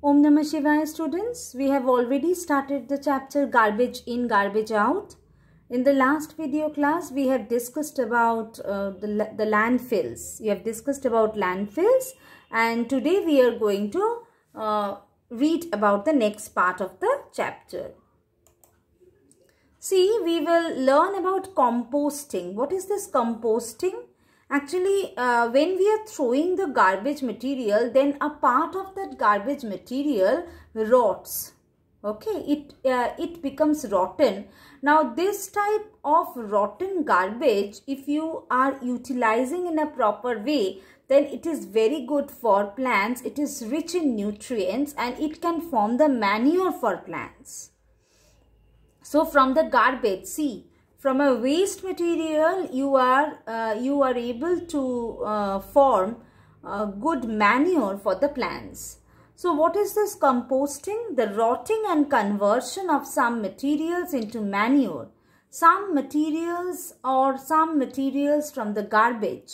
Om Namah Shivaya students, we have already started the chapter Garbage in, Garbage out. In the last video class, we have discussed about uh, the, the landfills. We have discussed about landfills and today we are going to uh, read about the next part of the chapter. See, we will learn about composting. What is this composting? actually uh, when we are throwing the garbage material then a part of that garbage material rots okay it uh, it becomes rotten now this type of rotten garbage if you are utilizing in a proper way then it is very good for plants it is rich in nutrients and it can form the manure for plants so from the garbage see from a waste material, you are, uh, you are able to uh, form a good manure for the plants. So what is this composting? The rotting and conversion of some materials into manure. Some materials or some materials from the garbage.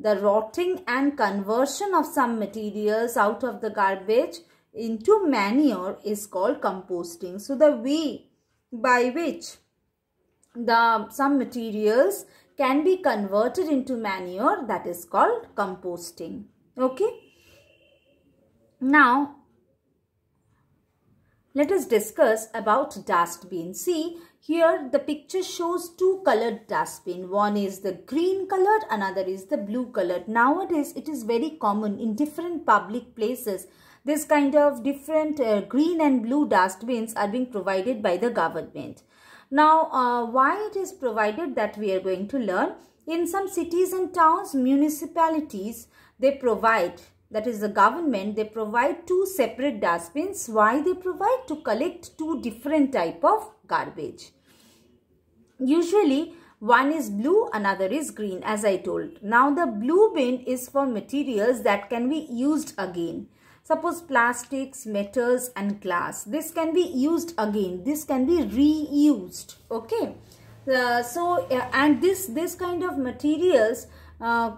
The rotting and conversion of some materials out of the garbage into manure is called composting. So the way by which the some materials can be converted into manure that is called composting okay now let us discuss about dustbin see here the picture shows two colored dustbin one is the green colored another is the blue colored nowadays it is very common in different public places this kind of different uh, green and blue dustbins are being provided by the government now, uh, why it is provided that we are going to learn? In some cities and towns, municipalities, they provide, that is the government, they provide two separate dustbins. Why they provide? To collect two different type of garbage. Usually, one is blue, another is green as I told. Now, the blue bin is for materials that can be used again. Suppose plastics, metals and glass. This can be used again. This can be reused. Okay. Uh, so uh, and this this kind of materials uh,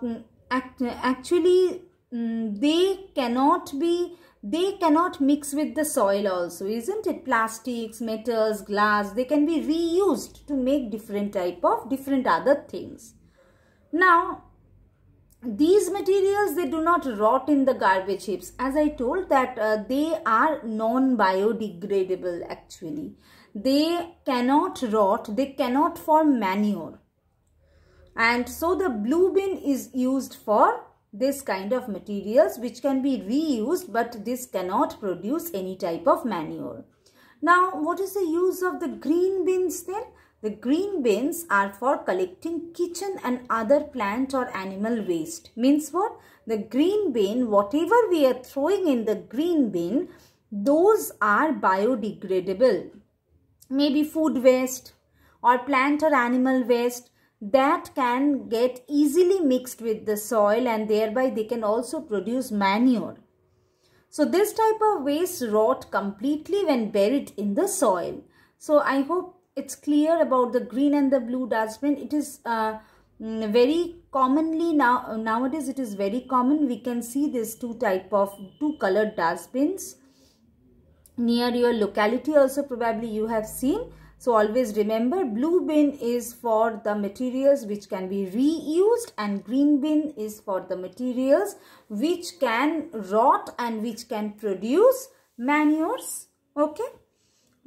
act, actually um, they cannot be they cannot mix with the soil also isn't it plastics metals glass they can be reused to make different type of different other things now these materials they do not rot in the garbage heaps as i told that uh, they are non biodegradable actually they cannot rot they cannot form manure and so the blue bin is used for this kind of materials which can be reused but this cannot produce any type of manure now what is the use of the green bins then the green bins are for collecting kitchen and other plant or animal waste. Means what? The green bin, whatever we are throwing in the green bin, those are biodegradable. Maybe food waste or plant or animal waste that can get easily mixed with the soil and thereby they can also produce manure. So this type of waste rot completely when buried in the soil. So I hope it's clear about the green and the blue dustbin it is uh, mm, very commonly now nowadays it is very common we can see these two type of two colored dustbins near your locality also probably you have seen so always remember blue bin is for the materials which can be reused and green bin is for the materials which can rot and which can produce manures okay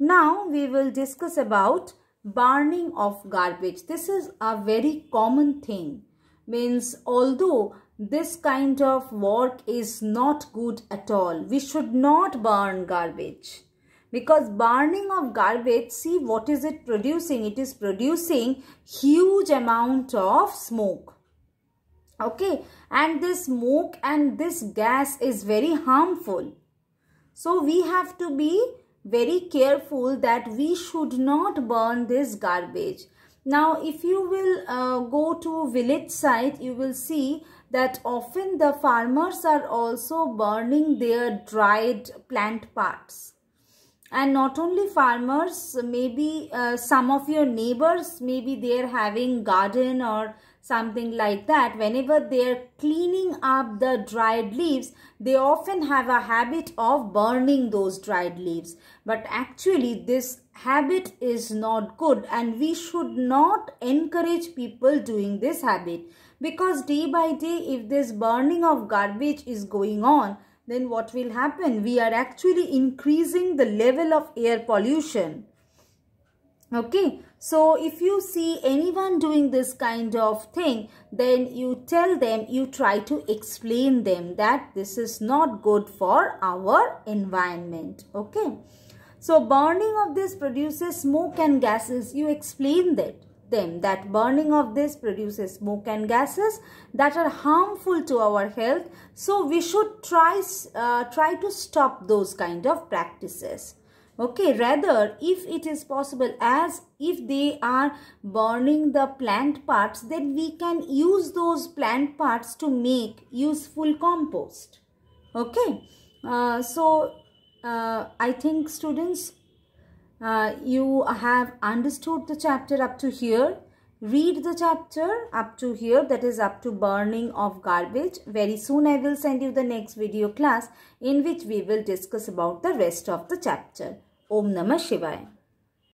now we will discuss about burning of garbage. This is a very common thing. Means although this kind of work is not good at all. We should not burn garbage. Because burning of garbage, see what is it producing? It is producing huge amount of smoke. Okay. And this smoke and this gas is very harmful. So we have to be very careful that we should not burn this garbage. Now, if you will uh, go to village site, you will see that often the farmers are also burning their dried plant parts. And not only farmers, maybe uh, some of your neighbors, maybe they are having garden or something like that whenever they're cleaning up the dried leaves they often have a habit of burning those dried leaves but actually this habit is not good and we should not encourage people doing this habit because day by day if this burning of garbage is going on then what will happen we are actually increasing the level of air pollution okay so if you see anyone doing this kind of thing then you tell them you try to explain them that this is not good for our environment okay so burning of this produces smoke and gases you explain that them that burning of this produces smoke and gases that are harmful to our health so we should try uh, try to stop those kind of practices okay rather if it is possible as if they are burning the plant parts then we can use those plant parts to make useful compost okay uh, so uh, i think students uh, you have understood the chapter up to here read the chapter up to here that is up to burning of garbage very soon i will send you the next video class in which we will discuss about the rest of the chapter ओम नमः शिवाय